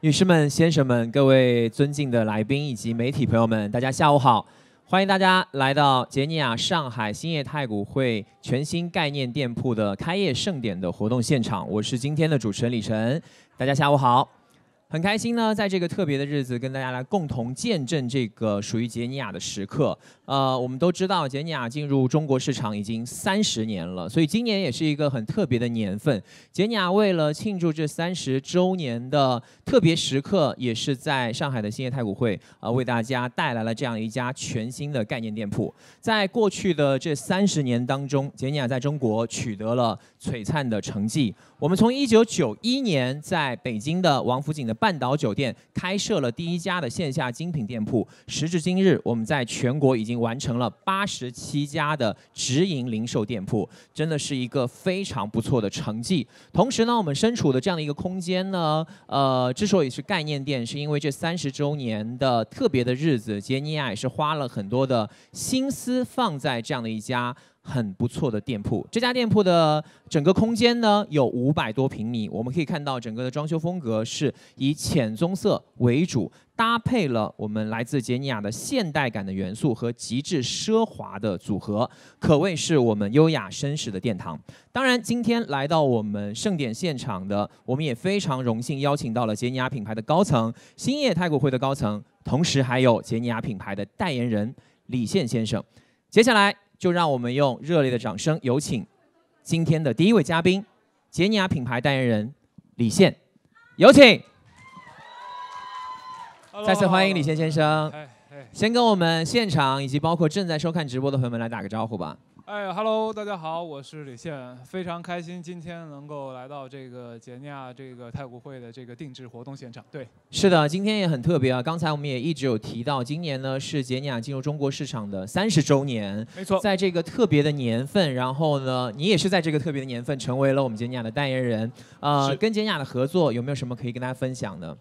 女士们、先生们、各位尊敬的来宾以及媒体朋友们，大家下午好！欢迎大家来到杰尼亚上海兴业太古汇全新概念店铺的开业盛典的活动现场，我是今天的主持人李晨，大家下午好。很开心呢，在这个特别的日子，跟大家来共同见证这个属于杰尼亚的时刻。呃，我们都知道，杰尼亚进入中国市场已经三十年了，所以今年也是一个很特别的年份。杰尼亚为了庆祝这三十周年的特别时刻，也是在上海的新叶太古汇，呃，为大家带来了这样一家全新的概念店铺。在过去的这三十年当中，杰尼亚在中国取得了璀璨的成绩。我们从一九九一年在北京的王府井的。半岛酒店开设了第一家的线下精品店铺，时至今日，我们在全国已经完成了八十七家的直营零售店铺，真的是一个非常不错的成绩。同时呢，我们身处的这样的一个空间呢，呃，之所以是概念店，是因为这三十周年的特别的日子，杰尼亚也是花了很多的心思放在这样的一家。很不错的店铺，这家店铺的整个空间呢有五百多平米，我们可以看到整个的装修风格是以浅棕色为主，搭配了我们来自杰尼亚的现代感的元素和极致奢华的组合，可谓是我们优雅绅士的殿堂。当然，今天来到我们盛典现场的，我们也非常荣幸邀请到了杰尼亚品牌的高层、兴业太古汇的高层，同时还有杰尼亚品牌的代言人李现先生。接下来。就让我们用热烈的掌声，有请今天的第一位嘉宾，杰尼亚品牌代言人李现，有请。再次欢迎李现先生，先跟我们现场以及包括正在收看直播的朋友们来打个招呼吧。哎，Hello，大家好，我是李现，非常开心今天能够来到这个杰尼亚这个太古汇的这个定制活动现场。对，是的，今天也很特别啊。刚才我们也一直有提到，今年呢是杰尼亚进入中国市场的三十周年。没错，在这个特别的年份，然后呢，你也是在这个特别的年份成为了我们杰尼亚的代言人。呃，跟杰尼亚的合作有没有什么可以跟大家分享的？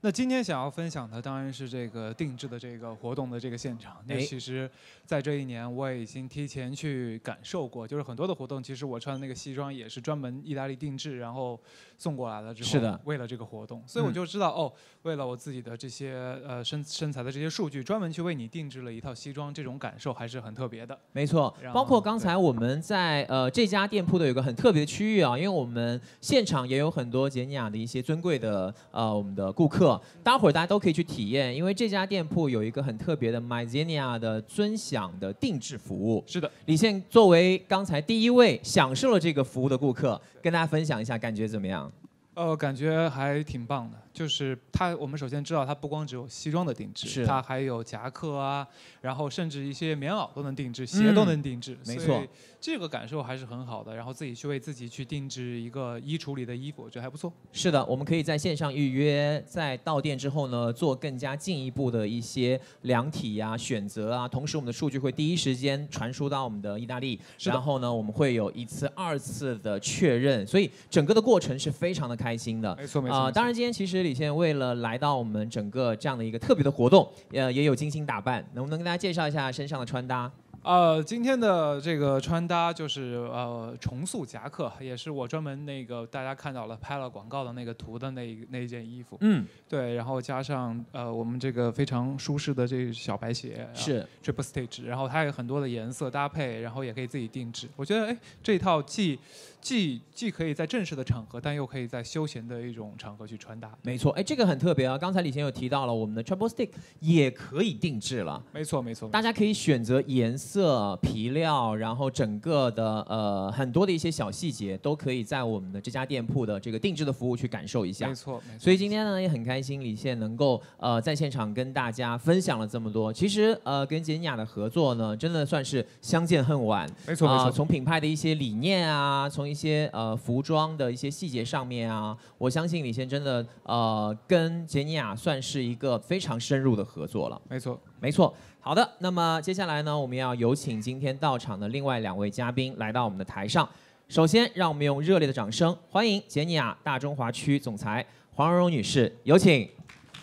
那今天想要分享的当然是这个定制的这个活动的这个现场。那其实，在这一年我也已经提前去感受过，就是很多的活动，其实我穿的那个西装也是专门意大利定制，然后送过来了之后，是的，为了这个活动，所以我就知道哦，为了我自己的这些呃身身材的这些数据，专门去为你定制了一套西装，这种感受还是很特别的。没错，包括刚才我们在呃这家店铺的有个很特别的区域啊，因为我们现场也有很多杰尼亚的一些尊贵的呃我们的顾客。待会儿大家都可以去体验，因为这家店铺有一个很特别的 Myzania 的尊享的定制服务。是的，李现作为刚才第一位享受了这个服务的顾客，跟大家分享一下感觉怎么样？呃，感觉还挺棒的。就是它，我们首先知道它不光只有西装的定制，它还有夹克啊，然后甚至一些棉袄都能定制，鞋都能定制。没错，这个感受还是很好的。然后自己去为自己去定制一个衣橱里的衣服，我觉得还不错。是的，我们可以在线上预约，在到店之后呢，做更加进一步的一些量体呀、选择啊。同时，我们的数据会第一时间传输到我们的意大利。是然后呢，我们会有一次、二次的确认，所以整个的过程是非常的开。开心的，没错没错。啊，当然，今天其实李现为了来到我们整个这样的一个特别的活动，呃，也有精心打扮，能不能跟大家介绍一下身上的穿搭？呃，今天的这个穿搭就是呃重塑夹克，也是我专门那个大家看到了拍了广告的那个图的那那一件衣服。嗯，对，然后加上呃我们这个非常舒适的这小白鞋是 Triple Stitch，然后它有很多的颜色搭配，然后也可以自己定制。我觉得哎，这套既既既可以在正式的场合，但又可以在休闲的一种场合去穿搭。没错，哎，这个很特别啊！刚才李贤有提到了我们的 Triple Stitch 也可以定制了。没错，没错，大家可以选择颜色。色皮料，然后整个的呃很多的一些小细节，都可以在我们的这家店铺的这个定制的服务去感受一下。没错。所以今天呢也很开心，李现能够呃在现场跟大家分享了这么多。其实呃跟杰尼亚的合作呢，真的算是相见恨晚。没错没错。从品牌的一些理念啊，从一些呃服装的一些细节上面啊，我相信李现真的呃跟杰尼亚算是一个非常深入的合作了。没错。没错，好的，那么接下来呢，我们要有请今天到场的另外两位嘉宾来到我们的台上。首先，让我们用热烈的掌声欢迎杰尼亚大中华区总裁黄蓉蓉女士，有请。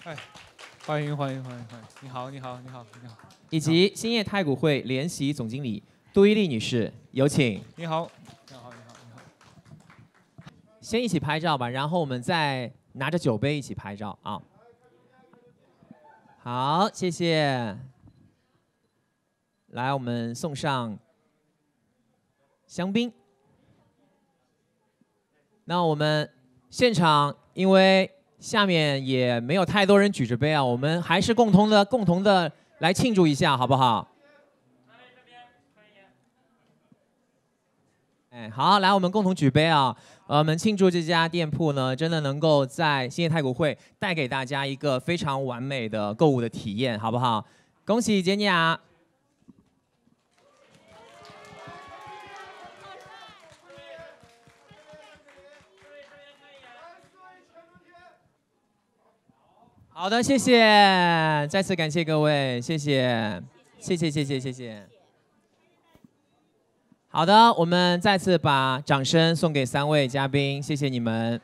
哎，欢迎欢迎欢迎欢迎！你好你好你好你好。以及兴业太古汇联席总经理杜依丽女士，有请。你好，你好你好你好。先一起拍照吧，然后我们再拿着酒杯一起拍照啊。好，谢谢。来，我们送上香槟。那我们现场因为下面也没有太多人举着杯啊，我们还是共同的共同的来庆祝一下，好不好？哎，好，来，我们共同举杯啊。我们庆祝这家店铺呢，真的能够在新业太古汇带给大家一个非常完美的购物的体验，好不好？恭喜杰尼亚。好的，谢谢，再次感谢各位，谢谢，谢谢，谢谢，谢谢。好的，我们再次把掌声送给三位嘉宾，谢谢你们。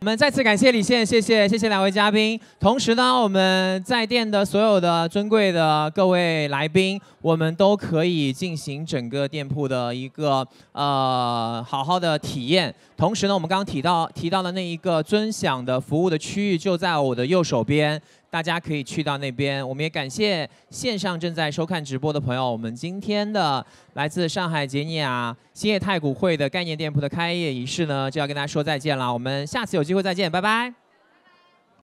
我们再次感谢李现，谢谢谢谢两位嘉宾。同时呢，我们在店的所有的尊贵的各位来宾，我们都可以进行整个店铺的一个呃好好的体验。同时呢，我们刚刚提到提到的那一个尊享的服务的区域就在我的右手边。大家可以去到那边，我们也感谢线上正在收看直播的朋友。我们今天的来自上海杰尼亚兴业太古汇的概念店铺的开业仪式呢，就要跟大家说再见了。我们下次有机会再见，拜拜。